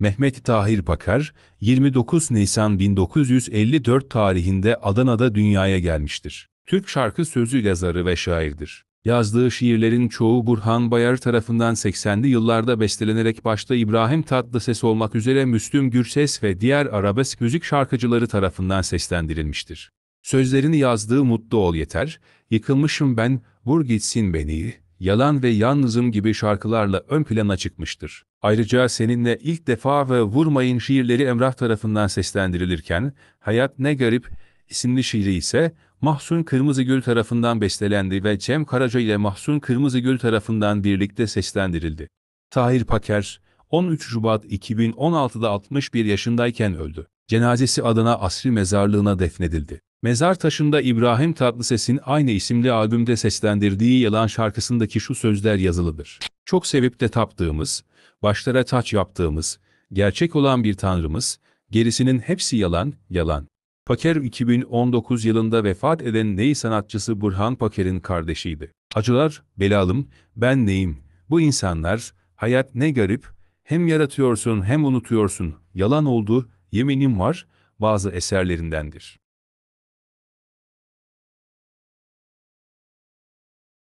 Mehmet Tahir Pakar, 29 Nisan 1954 tarihinde Adana'da dünyaya gelmiştir. Türk şarkı sözü yazarı ve şairdir. Yazdığı şiirlerin çoğu Burhan Bayar tarafından 80'li yıllarda bestelenerek başta İbrahim Tatlıses olmak üzere Müslüm Gürses ve diğer arabesk müzik şarkıcıları tarafından seslendirilmiştir. Sözlerini yazdığı Mutlu Ol Yeter, Yıkılmışım Ben, Vur Gitsin Beni, Yalan ve Yalnızım gibi şarkılarla ön plana çıkmıştır. Ayrıca Seninle ilk defa ve Vurmayın şiirleri Emrah tarafından seslendirilirken, Hayat Ne Garip isimli şiiri ise Mahsun Kırmızıgül tarafından bestelendi ve Cem Karaca ile Mahsun Kırmızıgül tarafından birlikte seslendirildi. Tahir Paker, 13 Şubat 2016'da 61 yaşındayken öldü. Cenazesi Adana Asri Mezarlığı'na defnedildi. Mezar taşında İbrahim Tatlıses'in aynı isimli albümde seslendirdiği Yalan şarkısındaki şu sözler yazılıdır. Çok sevip de taptığımız, başlara taç yaptığımız, gerçek olan bir tanrımız, gerisinin hepsi yalan, yalan. Paker 2019 yılında vefat eden ney sanatçısı Burhan Paker'in kardeşiydi. Acılar, belalım, ben neyim, bu insanlar, hayat ne garip, hem yaratıyorsun hem unutuyorsun, yalan oldu, yeminim var, bazı eserlerindendir.